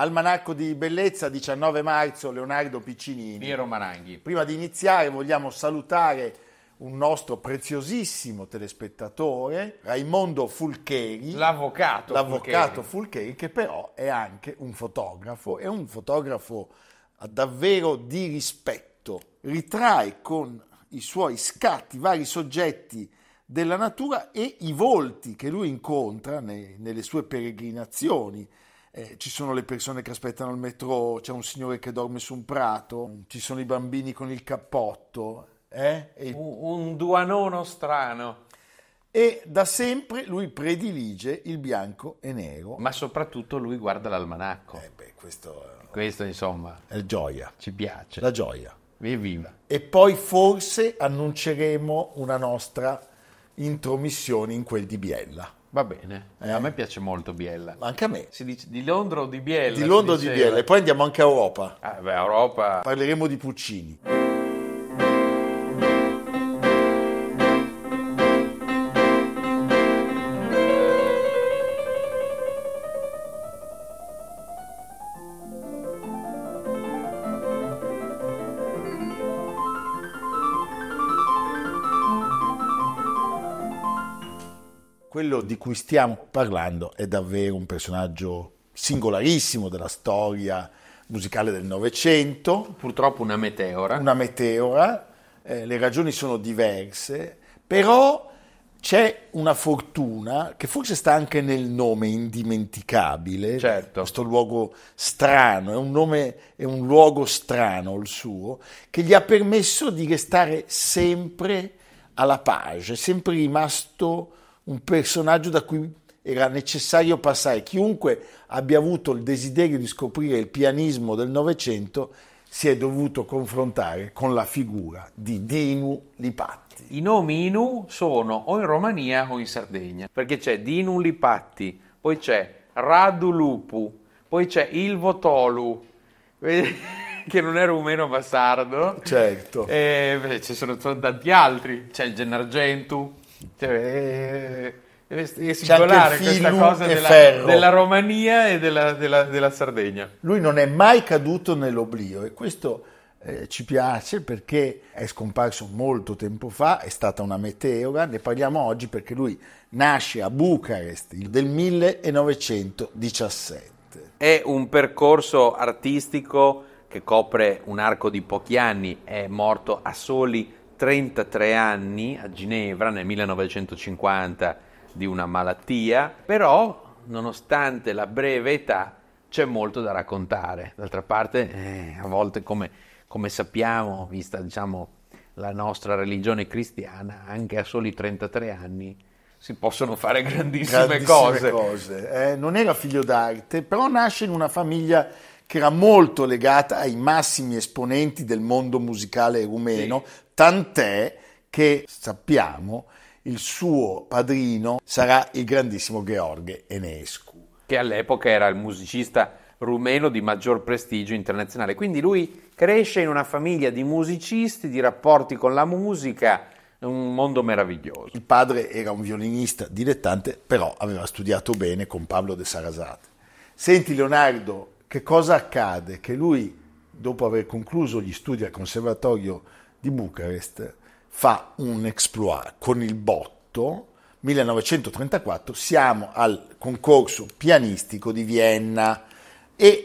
Almanacco di Bellezza, 19 marzo, Leonardo Piccinini. Piero Maranghi. Prima di iniziare vogliamo salutare un nostro preziosissimo telespettatore, Raimondo Fulcheri. L'avvocato. L'avvocato Fulcheri. Fulcheri, che però è anche un fotografo, è un fotografo davvero di rispetto. Ritrae con i suoi scatti vari soggetti della natura e i volti che lui incontra nei, nelle sue peregrinazioni eh, ci sono le persone che aspettano il metro, c'è un signore che dorme su un prato, ci sono i bambini con il cappotto. Eh? Il... Un duanono strano. E da sempre lui predilige il bianco e nero. Ma soprattutto lui guarda l'almanacco. Eh beh, questo, eh, questo insomma. È gioia. Ci piace. La gioia. Evviva. E poi forse annunceremo una nostra intromissione in quel di Biella. Va bene, eh? a me eh. piace molto Biella. Ma anche a me. Si dice di Londra o di Biella? Di Londra o di Biella, e poi andiamo anche a Europa. Ah, beh, Europa. Parleremo di Puccini. di cui stiamo parlando è davvero un personaggio singolarissimo della storia musicale del Novecento. Purtroppo una meteora. Una meteora, eh, le ragioni sono diverse, però c'è una fortuna che forse sta anche nel nome indimenticabile, certo. questo luogo strano, è un, nome, è un luogo strano il suo, che gli ha permesso di restare sempre alla page, sempre rimasto un personaggio da cui era necessario passare. Chiunque abbia avuto il desiderio di scoprire il pianismo del Novecento si è dovuto confrontare con la figura di Dinu Lipatti. I nomi Inu sono o in Romania o in Sardegna, perché c'è Dinu Lipatti, poi c'è Radu Lupu, poi c'è Ilvo Tolu, che non è rumeno ma sardo. Certo. E eh, beh, ci sono, tanti altri, c'è il Gennargentu. Cioè, è, è singolare questa cosa della, della, Romania e della, della, della, Sardegna. Lui non è mai caduto nell'oblio e questo eh, ci piace perché è scomparso molto tempo fa, è stata una meteora, ne parliamo oggi perché lui nasce a Bucarest del 1917. È un percorso artistico che copre un arco di pochi anni, è morto a soli 33 anni a Ginevra nel 1950 di una malattia, però nonostante la breve età c'è molto da raccontare. D'altra parte, eh, a volte come, come sappiamo, vista diciamo, la nostra religione cristiana, anche a soli 33 anni si possono fare grandissime, grandissime cose. cose. Eh, non era figlio d'arte, però nasce in una famiglia che era molto legata ai massimi esponenti del mondo musicale rumeno, sì. tant'è che sappiamo il suo padrino sarà il grandissimo Gheorghe Enescu. Che all'epoca era il musicista rumeno di maggior prestigio internazionale. Quindi lui cresce in una famiglia di musicisti, di rapporti con la musica, un mondo meraviglioso. Il padre era un violinista dilettante, però aveva studiato bene con Pablo de Sarasate. Senti Leonardo che cosa accade? Che lui, dopo aver concluso gli studi al Conservatorio di Bucarest, fa un exploit con il botto. 1934 siamo al concorso pianistico di Vienna e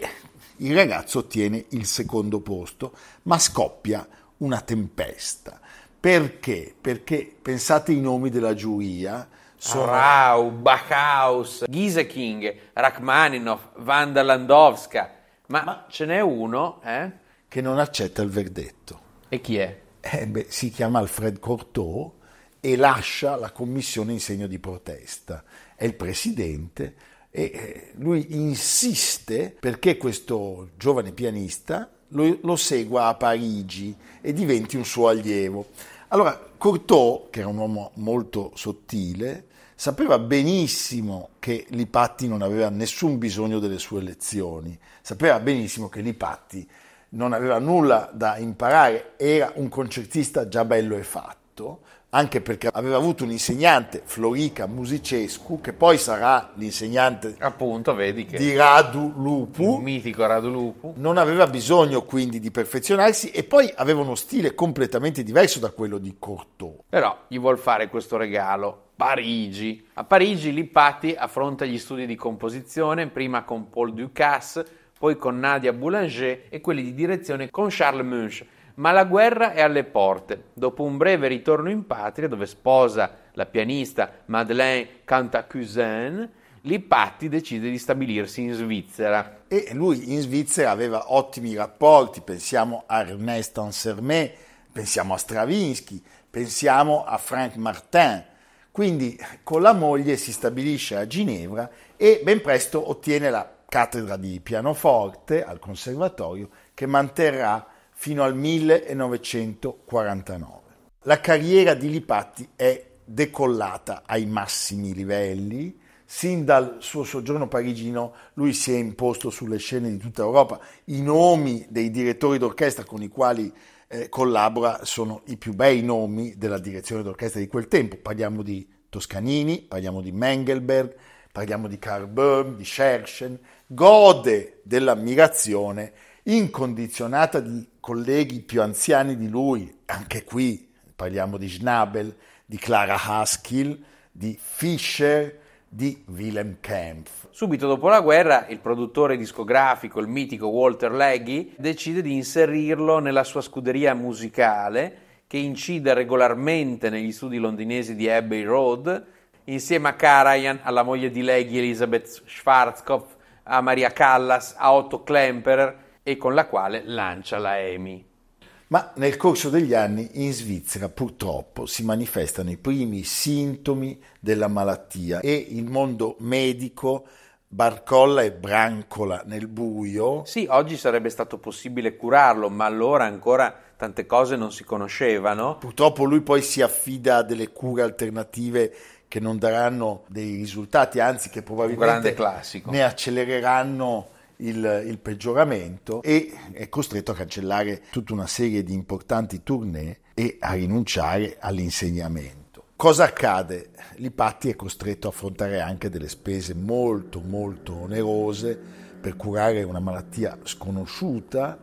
il ragazzo ottiene il secondo posto, ma scoppia una tempesta. Perché? Perché pensate i nomi della giuria, Sorau, ah, Backhaus, Gieseking, Rachmaninoff, Vanda Landowska, ma, ma ce n'è uno eh? che non accetta il verdetto. E chi è? Eh, beh, si chiama Alfred Cortot e lascia la commissione in segno di protesta. È il presidente e eh, lui insiste perché questo giovane pianista lo, lo segua a Parigi e diventi un suo allievo. Allora, Cortot, che era un uomo molto sottile, Sapeva benissimo che Lipatti non aveva nessun bisogno delle sue lezioni, sapeva benissimo che Lipatti non aveva nulla da imparare, era un concertista già bello e fatto, anche perché aveva avuto un insegnante, Florica Musicescu, che poi sarà l'insegnante Appunto, di Radu Lupu. Il mitico Radu Lupu. Non aveva bisogno quindi di perfezionarsi e poi aveva uno stile completamente diverso da quello di Cortot. Però gli vuol fare questo regalo. Parigi. A Parigi Lippati affronta gli studi di composizione, prima con Paul Ducasse, poi con Nadia Boulanger e quelli di direzione con Charles Munch ma la guerra è alle porte. Dopo un breve ritorno in patria, dove sposa la pianista Madeleine Cantacuzin, Lipatti decide di stabilirsi in Svizzera. E lui in Svizzera aveva ottimi rapporti, pensiamo a Ernest Ansermet, pensiamo a Stravinsky, pensiamo a Frank Martin. Quindi con la moglie si stabilisce a Ginevra e ben presto ottiene la cattedra di pianoforte al conservatorio che manterrà fino al 1949. La carriera di Lipatti è decollata ai massimi livelli. Sin dal suo soggiorno parigino lui si è imposto sulle scene di tutta Europa. I nomi dei direttori d'orchestra con i quali eh, collabora sono i più bei nomi della direzione d'orchestra di quel tempo. Parliamo di Toscanini, parliamo di Mengelberg, parliamo di Carl Böhm, di Scherchen. Gode dell'ammirazione incondizionata di colleghi più anziani di lui, anche qui parliamo di Schnabel, di Clara Haskell, di Fischer, di Willem Kempf. Subito dopo la guerra, il produttore discografico, il mitico Walter Leggy, decide di inserirlo nella sua scuderia musicale che incide regolarmente negli studi londinesi di Abbey Road, insieme a Karajan, alla moglie di Leggy Elisabeth Schwarzkopf, a Maria Callas, a Otto Klemperer, e con la quale lancia la EMI. Ma nel corso degli anni in Svizzera purtroppo si manifestano i primi sintomi della malattia e il mondo medico barcolla e brancola nel buio. Sì, oggi sarebbe stato possibile curarlo, ma allora ancora tante cose non si conoscevano. Purtroppo lui poi si affida a delle cure alternative che non daranno dei risultati, anzi che probabilmente ne accelereranno il, il peggioramento e è costretto a cancellare tutta una serie di importanti tournée e a rinunciare all'insegnamento. Cosa accade? Lipatti è costretto a affrontare anche delle spese molto molto onerose per curare una malattia sconosciuta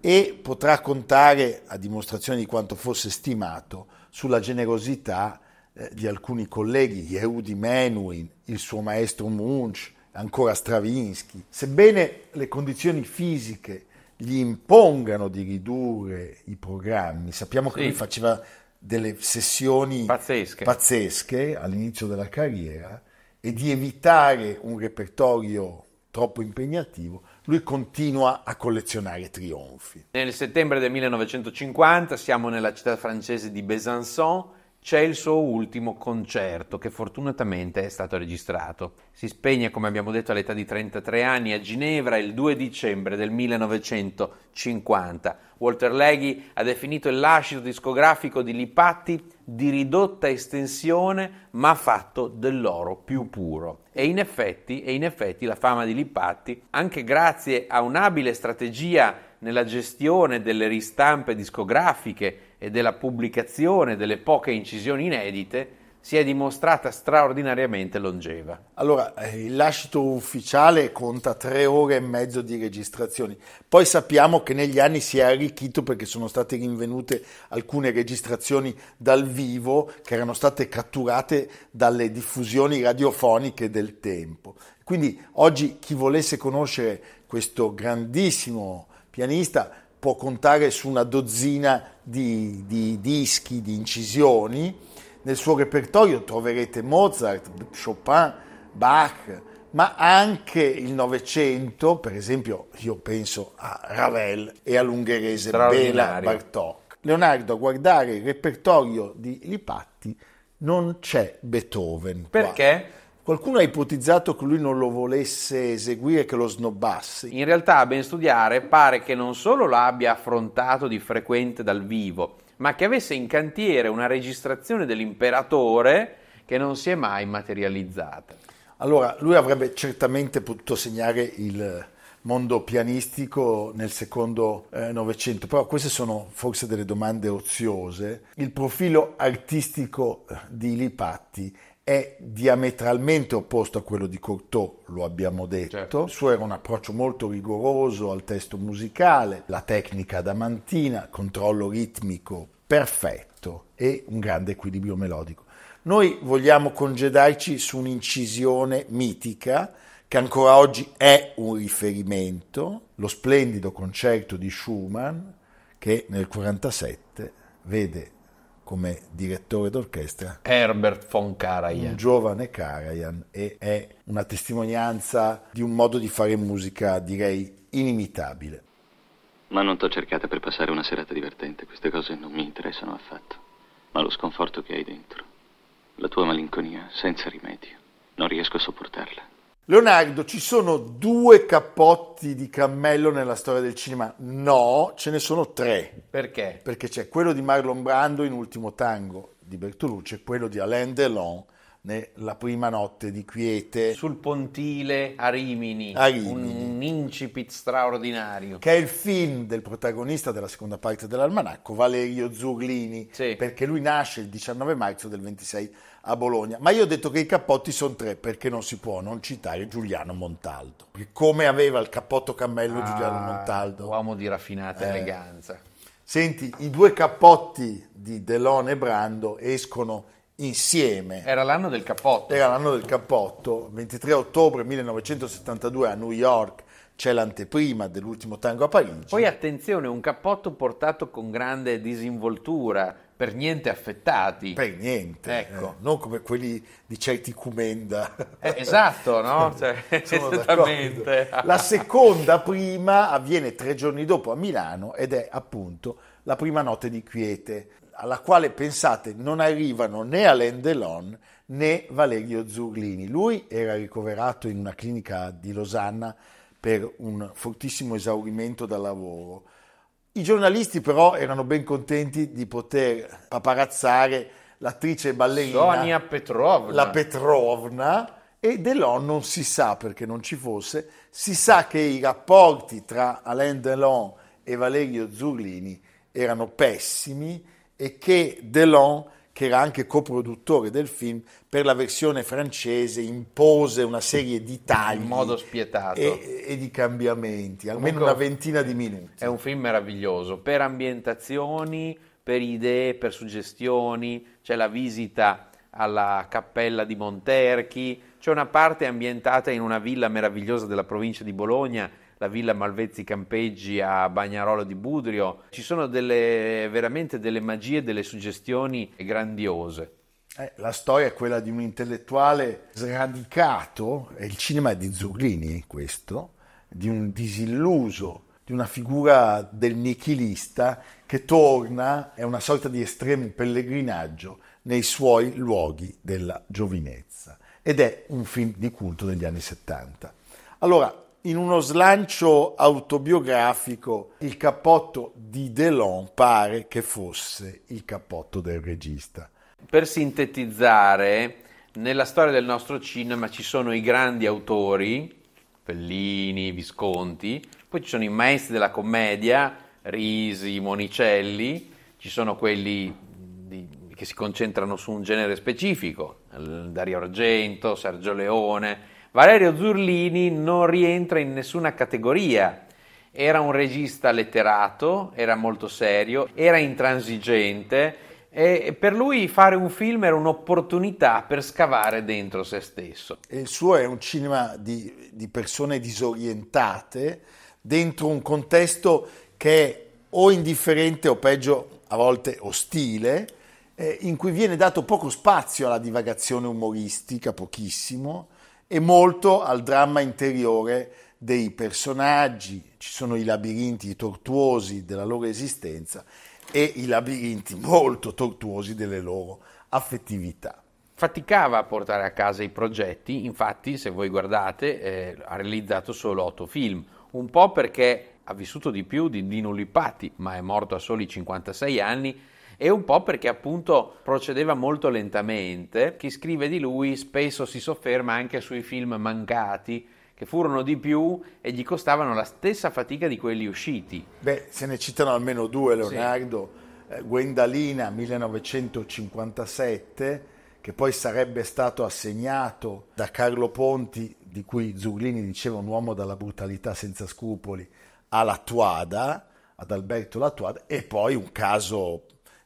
e potrà contare, a dimostrazione di quanto fosse stimato, sulla generosità eh, di alcuni colleghi, Yehudi Menuhin, il suo maestro Munch, ancora Stravinsky, sebbene le condizioni fisiche gli impongano di ridurre i programmi, sappiamo che sì. lui faceva delle sessioni pazzesche. pazzesche all'inizio della carriera e di evitare un repertorio troppo impegnativo, lui continua a collezionare trionfi. Nel settembre del 1950 siamo nella città francese di Besançon c'è il suo ultimo concerto che fortunatamente è stato registrato. Si spegne, come abbiamo detto, all'età di 33 anni a Ginevra il 2 dicembre del 1950. Walter Leghi ha definito il lascito discografico di Lipatti di ridotta estensione ma fatto dell'oro più puro. E in effetti, e in effetti la fama di Lipatti, anche grazie a un'abile strategia nella gestione delle ristampe discografiche e della pubblicazione delle poche incisioni inedite, si è dimostrata straordinariamente longeva. Allora, eh, il lascito ufficiale conta tre ore e mezzo di registrazioni. Poi sappiamo che negli anni si è arricchito perché sono state rinvenute alcune registrazioni dal vivo che erano state catturate dalle diffusioni radiofoniche del tempo. Quindi oggi chi volesse conoscere questo grandissimo pianista può contare su una dozzina di, di dischi, di incisioni. Nel suo repertorio troverete Mozart, Chopin, Bach, ma anche il Novecento, per esempio io penso a Ravel e all'ungherese Bela Bartok. Leonardo, a guardare il repertorio di Lipatti non c'è Beethoven. Perché? Qua. Qualcuno ha ipotizzato che lui non lo volesse eseguire, che lo snobbasse. In realtà, a ben studiare, pare che non solo l'abbia affrontato di frequente dal vivo, ma che avesse in cantiere una registrazione dell'imperatore che non si è mai materializzata. Allora, lui avrebbe certamente potuto segnare il mondo pianistico nel secondo eh, Novecento, però queste sono forse delle domande oziose. Il profilo artistico di Lipatti è diametralmente opposto a quello di Cocteau, lo abbiamo detto. Certo. Il suo era un approccio molto rigoroso al testo musicale, la tecnica adamantina, controllo ritmico perfetto e un grande equilibrio melodico. Noi vogliamo congedarci su un'incisione mitica che ancora oggi è un riferimento, lo splendido concerto di Schumann che nel 1947 vede come direttore d'orchestra Herbert von Karajan. Un giovane Karajan e è una testimonianza di un modo di fare musica, direi, inimitabile. Ma non t'ho cercata per passare una serata divertente, queste cose non mi interessano affatto, ma lo sconforto che hai dentro, la tua malinconia senza rimedio, non riesco a sopportarla. Leonardo, ci sono due cappotti di cammello nella storia del cinema? No, ce ne sono tre. Perché? Perché c'è quello di Marlon Brando in Ultimo Tango di Bertolucci e quello di Alain Delon nella prima notte di quiete. Sul pontile a Rimini, a Rimini, un incipit straordinario. Che è il film del protagonista della seconda parte dell'almanacco, Valerio Zurlini, sì. perché lui nasce il 19 marzo del 26 a Bologna. Ma io ho detto che i cappotti sono tre perché non si può non citare Giuliano Montaldo. Come aveva il cappotto cammello ah, Giuliano Montaldo. Uomo di raffinata eh. eleganza. Senti, i due cappotti di Delone e Brando escono insieme. Era l'anno del cappotto. Era l'anno del cappotto, 23 ottobre 1972 a New York c'è l'anteprima dell'ultimo tango a Parigi. Poi attenzione, un cappotto portato con grande disinvoltura, per niente affettati. Per niente, ecco. Eh, non come quelli di certi Cumenda. Eh, esatto, no? Cioè, esattamente. La seconda prima avviene tre giorni dopo a Milano ed è appunto la prima notte di quiete alla quale, pensate, non arrivano né Alain Delon né Valerio Zurlini. Lui era ricoverato in una clinica di Losanna per un fortissimo esaurimento da lavoro. I giornalisti però erano ben contenti di poter paparazzare l'attrice ballerina Sonia Petrovna. La Petrovna e Delon non si sa perché non ci fosse, si sa che i rapporti tra Alain Delon e Valerio Zurlini erano pessimi e che Delon, che era anche coproduttore del film, per la versione francese impose una serie di tagli. In modo spietato. E, e di cambiamenti, almeno Comunque, una ventina di minuti. È un film meraviglioso, per ambientazioni, per idee, per suggestioni, c'è la visita alla cappella di Monterchi, c'è una parte ambientata in una villa meravigliosa della provincia di Bologna la Villa Malvezzi Campeggi a Bagnarolo di Budrio. Ci sono delle, veramente delle magie, delle suggestioni grandiose. Eh, la storia è quella di un intellettuale sradicato, è il cinema di Zurlini questo, di un disilluso, di una figura del nichilista che torna, è una sorta di estremo pellegrinaggio nei suoi luoghi della giovinezza ed è un film di culto degli anni 70. Allora, in uno slancio autobiografico, il cappotto di Delon pare che fosse il cappotto del regista. Per sintetizzare, nella storia del nostro cinema ci sono i grandi autori, Pellini, Visconti, poi ci sono i maestri della commedia, Risi, Monicelli, ci sono quelli di, che si concentrano su un genere specifico, Dario Argento, Sergio Leone, Valerio Zurlini non rientra in nessuna categoria. Era un regista letterato, era molto serio, era intransigente e per lui fare un film era un'opportunità per scavare dentro se stesso. Il suo è un cinema di, di persone disorientate dentro un contesto che è o indifferente o peggio a volte ostile, eh, in cui viene dato poco spazio alla divagazione umoristica, pochissimo, e molto al dramma interiore dei personaggi. Ci sono i labirinti tortuosi della loro esistenza e i labirinti molto tortuosi delle loro affettività. Faticava a portare a casa i progetti, infatti se voi guardate eh, ha realizzato solo otto film, un po' perché ha vissuto di più di Dino Lippati, ma è morto a soli 56 anni e un po' perché appunto procedeva molto lentamente. Chi scrive di lui spesso si sofferma anche sui film mancati che furono di più e gli costavano la stessa fatica di quelli usciti. Beh, se ne citano almeno due, Leonardo. Sì. Eh, Guendalina 1957, che poi sarebbe stato assegnato da Carlo Ponti, di cui Zurlini diceva un uomo dalla brutalità senza scrupoli, alla Tuada, ad Alberto Latuada, e poi un caso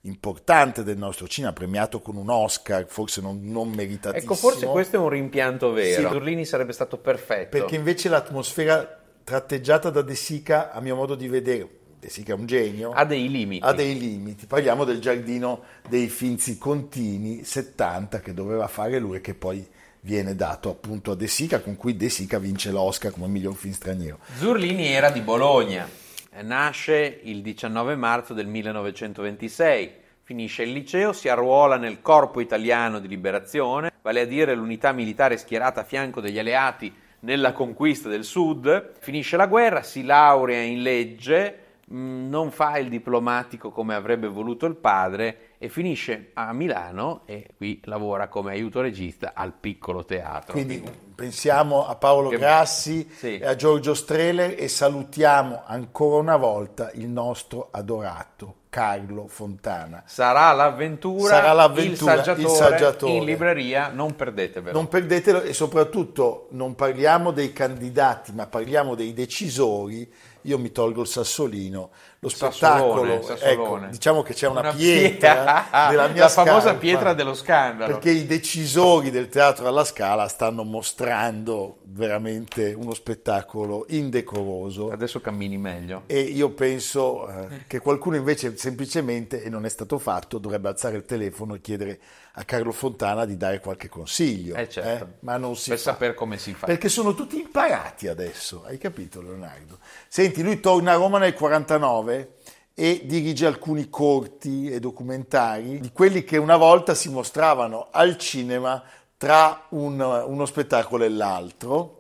importante del nostro cinema, premiato con un Oscar, forse non, non meritatissimo. Ecco, forse questo è un rimpianto vero. Sì, Durlini sarebbe stato perfetto. Perché invece l'atmosfera tratteggiata da De Sica, a mio modo di vedere, De Sica è un genio, ha dei limiti. Ha dei limiti. Parliamo del giardino dei Finzi Contini 70 che doveva fare lui e che poi viene dato appunto a De Sica, con cui De Sica vince l'Oscar come miglior film straniero. Zurlini era di Bologna eh, nasce il 19 marzo del 1926, finisce il liceo, si arruola nel Corpo Italiano di Liberazione, vale a dire l'unità militare schierata a fianco degli alleati nella conquista del Sud, finisce la guerra, si laurea in legge, mm, non fa il diplomatico come avrebbe voluto il padre e finisce a Milano e qui lavora come aiuto regista al piccolo teatro. Quindi pensiamo a Paolo che... Grassi sì. e a Giorgio Strele e salutiamo ancora una volta il nostro adorato Carlo Fontana. Sarà l'avventura, Sarà l'avventura il, saggiatore, il saggiatore. in libreria, non perdetevelo. Non perdetelo e soprattutto non parliamo dei candidati ma parliamo dei decisori io mi tolgo il sassolino, lo spettacolo, ecco, sassolone, sassolone. Ecco, diciamo che c'è una, una pietra, pietra della mia la scalpa, famosa pietra dello scandalo. Perché i decisori del teatro alla Scala stanno mostrando veramente uno spettacolo indecoroso. Adesso cammini meglio. E io penso eh, che qualcuno invece semplicemente, e non è stato fatto, dovrebbe alzare il telefono e chiedere a Carlo Fontana di dare qualche consiglio. Eh certo. eh? Ma non si per fa. sapere come si fa. Perché sono tutti imparati adesso, hai capito Leonardo? Senti, lui torna a Roma nel 49 e dirige alcuni corti e documentari di quelli che una volta si mostravano al cinema tra un, uno spettacolo e l'altro.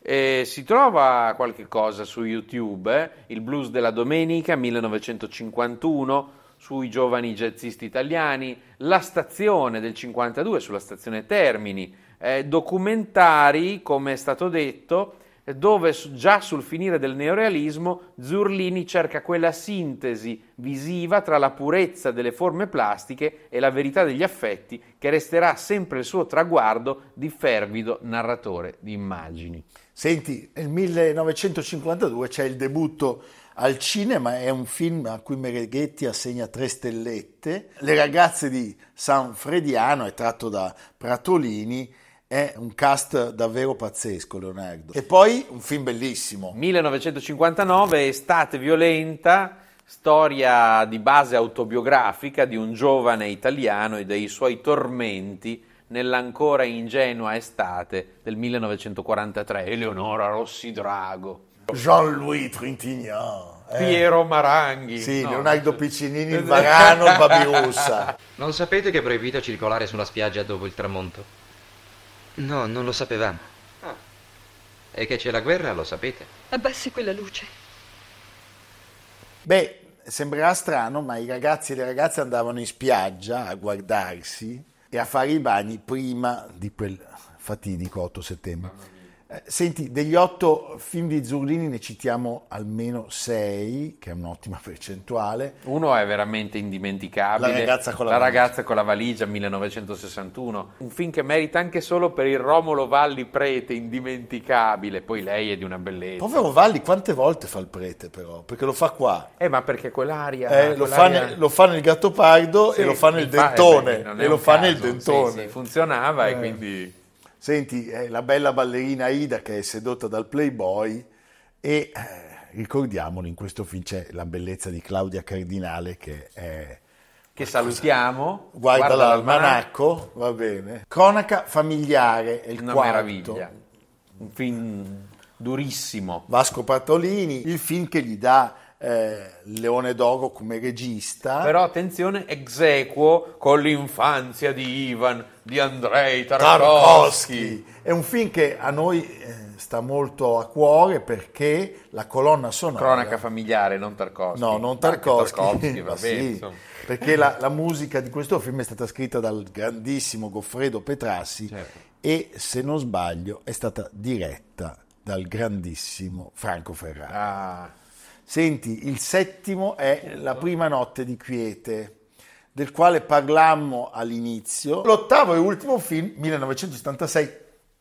E si trova qualche cosa su YouTube, eh? il blues della domenica 1951 sui giovani jazzisti italiani, La Stazione del 52 sulla Stazione Termini, eh, documentari, come è stato detto, dove già sul finire del neorealismo Zurlini cerca quella sintesi visiva tra la purezza delle forme plastiche e la verità degli affetti che resterà sempre il suo traguardo di fervido narratore di immagini. Senti, nel 1952 c'è il debutto al cinema è un film a cui Mereghetti assegna tre stellette. Le ragazze di San Frediano è tratto da Pratolini è un cast davvero pazzesco, Leonardo. E poi un film bellissimo. 1959, Estate violenta, storia di base autobiografica di un giovane italiano e dei suoi tormenti nell'ancora ingenua estate del 1943. Eleonora Rossi Drago. Jean-Louis Trintignant. Eh? Piero Maranghi. Sì, no. Leonardo Piccinini, il Varano, il Non sapete che è proibito circolare sulla spiaggia dopo il tramonto? No, non lo sapevamo. Ah. E che c'è la guerra, lo sapete? Abbassi quella luce. Beh, sembrerà strano, ma i ragazzi e le ragazze andavano in spiaggia a guardarsi e a fare i bagni prima di quel fatidico 8 settembre. Eh, senti, degli otto film di Zurlini ne citiamo almeno sei, che è un'ottima percentuale. Uno è veramente indimenticabile. La ragazza con la, la valigia. Ragazza con la valigia, 1961. Un film che merita anche solo per il Romolo Valli prete, indimenticabile. Poi lei è di una bellezza. Povero Valli, quante volte fa il prete però? Perché lo fa qua. Eh, ma perché quell'aria... Eh, quell'aria... Lo, fa nel, lo, fa nel, Gattopardo sì, e lo fa nel Dentone. Fa, eh, beh, e lo fa caso. nel Dentone. Sì, sì, funzionava eh. e quindi... Senti, eh, la bella ballerina Ida che è sedotta dal Playboy e eh, ricordiamolo, in questo film c'è la bellezza di Claudia Cardinale che è... Che salutiamo. Guarda, guarda l'almanacco, va bene. Cronaca familiare è il Una quarto. meraviglia. Un film durissimo. Vasco Patolini, il film che gli dà eh, Leone d'Oro come regista. Però attenzione, ex con l'infanzia di Ivan, di Andrei Tarkovsky. È un film che a noi eh, sta molto a cuore perché la colonna sonora... Cronaca familiare, non Tarkovsky. No, non Tarkovsky. Tarkovsky va bene, sì, perché la, la, musica di questo film è stata scritta dal grandissimo Goffredo Petrassi certo. e, se non sbaglio, è stata diretta dal grandissimo Franco Ferrari. Ah. Senti, il settimo è certo. la prima notte di quiete, del quale parlammo all'inizio. L'ottavo e ultimo film, 1976,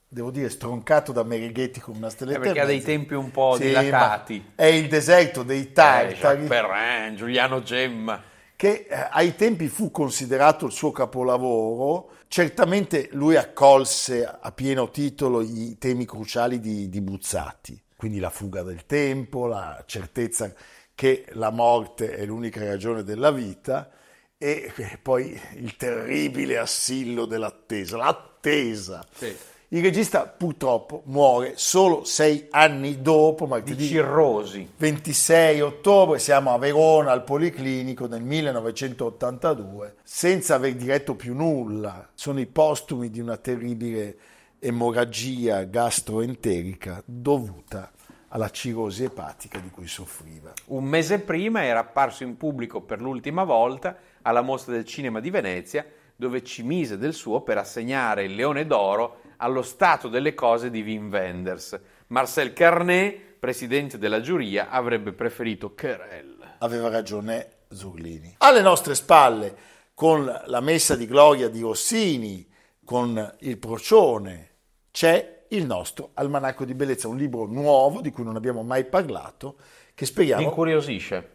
devo dire stroncato da Merighetti con una stella eh, perché ha dei tempi un po' sì, dilatati è il deserto dei eh, tartari eh, Perrin, Giuliano Gemma che eh, ai tempi fu considerato il suo capolavoro certamente lui accolse a pieno titolo i temi cruciali di, di Buzzati quindi la fuga del tempo, la certezza che la morte è l'unica ragione della vita e eh, poi il terribile assillo dell'attesa, l'attesa. Sì. Il regista purtroppo muore solo sei anni dopo, martedì Di cirrosi. 26 ottobre, siamo a Verona al Policlinico nel 1982, senza aver diretto più nulla. Sono i postumi di una terribile emorragia gastroenterica dovuta alla cirrosi epatica di cui soffriva. Un mese prima era apparso in pubblico per l'ultima volta alla mostra del cinema di Venezia, dove ci mise del suo per assegnare il Leone d'Oro allo stato delle cose di Wim Wenders. Marcel Carnet, presidente della giuria, avrebbe preferito Querel. Aveva ragione Zurlini. Alle nostre spalle, con la messa di gloria di Rossini, con il procione c'è il nostro Almanacco di Bellezza, un libro nuovo di cui non abbiamo mai parlato, che speriamo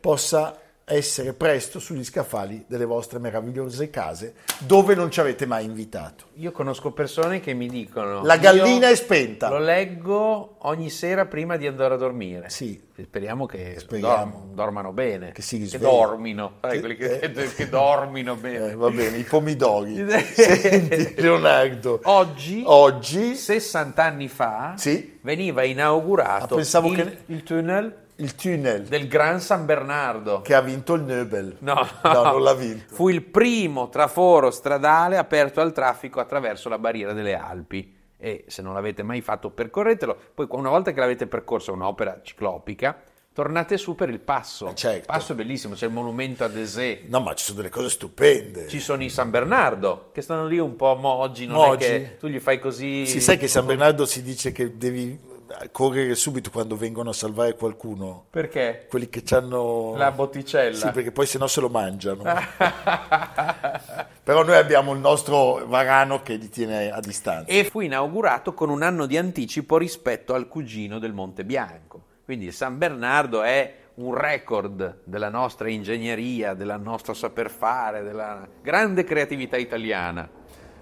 possa essere presto sugli scaffali delle vostre meravigliose case dove non ci avete mai invitato. Io conosco persone che mi dicono: La gallina è spenta. Lo leggo ogni sera prima di andare a dormire. Sì. Speriamo che Speriamo. Dorm- dormano bene. Che si risvegliano. Che dormino. Che, eh, quelli che, eh, che dormino bene. Eh, va bene, i pomidori. Senti, Leonardo. Oggi, oggi, 60 anni fa, sì. veniva inaugurato ah, il, che... il tunnel il tunnel. Del Gran San Bernardo. Che ha vinto il Nobel. No, no non l'ha vinto. Fu il primo traforo stradale aperto al traffico attraverso la barriera delle Alpi. E se non l'avete mai fatto, percorretelo. Poi, una volta che l'avete percorsa, un'opera ciclopica, tornate su per il passo. Eh, certo. Il passo è bellissimo, c'è il monumento ad Esè. No, ma ci sono delle cose stupende. Ci sono i San Bernardo, che stanno lì un po' mo oggi, non Mogi. è che tu gli fai così... Sì, sai che San Bernardo si dice che devi correre subito quando vengono a salvare qualcuno. Perché? Quelli che hanno la botticella. Sì, perché poi se no se lo mangiano. Però noi abbiamo il nostro varano che li tiene a distanza. E fu inaugurato con un anno di anticipo rispetto al cugino del Monte Bianco. Quindi San Bernardo è un record della nostra ingegneria, del nostro saper fare, della grande creatività italiana.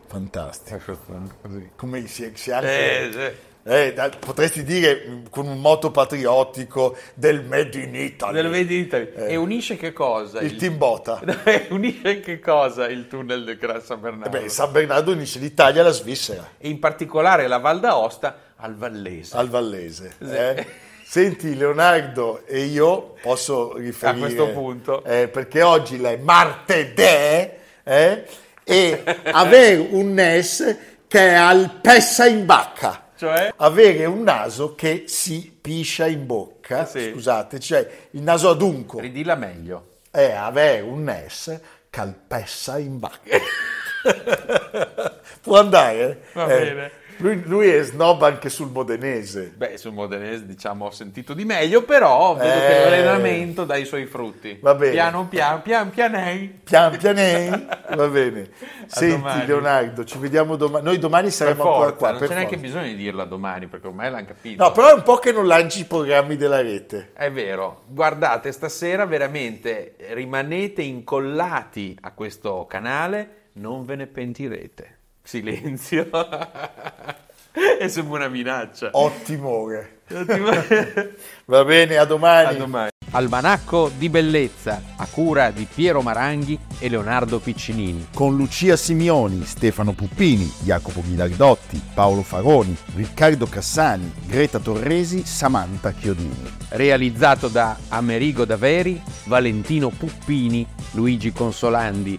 Fantastico. Ecco, Come si, si anche... Eh, eh, potresti dire mm, con un moto patriottico del Made in Italy. Del Made in Italy. Eh. E unisce che cosa? Il, il... Timbota. unisce che cosa il tunnel del Gran San Bernardo? Eh beh, San Bernardo unisce l'Italia alla Svizzera. E in particolare la Val d'Aosta al Vallese. Al Vallese. Sì. Eh? Senti, Leonardo e io posso riferire... A questo punto. Eh, perché oggi è martedì eh? e avere un NES che è al Pessa in Bacca. Cioè? Avere un naso che si piscia in bocca, eh, sì. scusate, cioè il naso adunco. Ridilla meglio. È eh, avere un NES calpessa in bacca. Può andare? Va eh. bene. Lui, lui, è snob anche sul modenese. Beh, sul modenese diciamo ho sentito di meglio, però vedo eh... che l'allenamento dà i suoi frutti. Va bene. Piano piano, pian pianei. Pian pianei, va bene. Senti domani. Leonardo, ci vediamo domani. Noi domani saremo forza, ancora qua. Non c'è neanche bisogno di dirla domani, perché ormai l'hanno capito. No, però è un po' che non lanci i programmi della rete. È vero. Guardate, stasera veramente eh, rimanete incollati a questo canale, non ve ne pentirete. Silenzio. e sembra una minaccia. Ottimo. Va bene, a domani. A domani. Almanacco di bellezza a cura di Piero Maranghi e Leonardo Piccinini. Con Lucia Simioni, Stefano Puppini, Jacopo Ghilardotti, Paolo Faroni, Riccardo Cassani, Greta Torresi, Samantha Chiodini. Realizzato da Amerigo Daveri, Valentino Puppini, Luigi Consolandi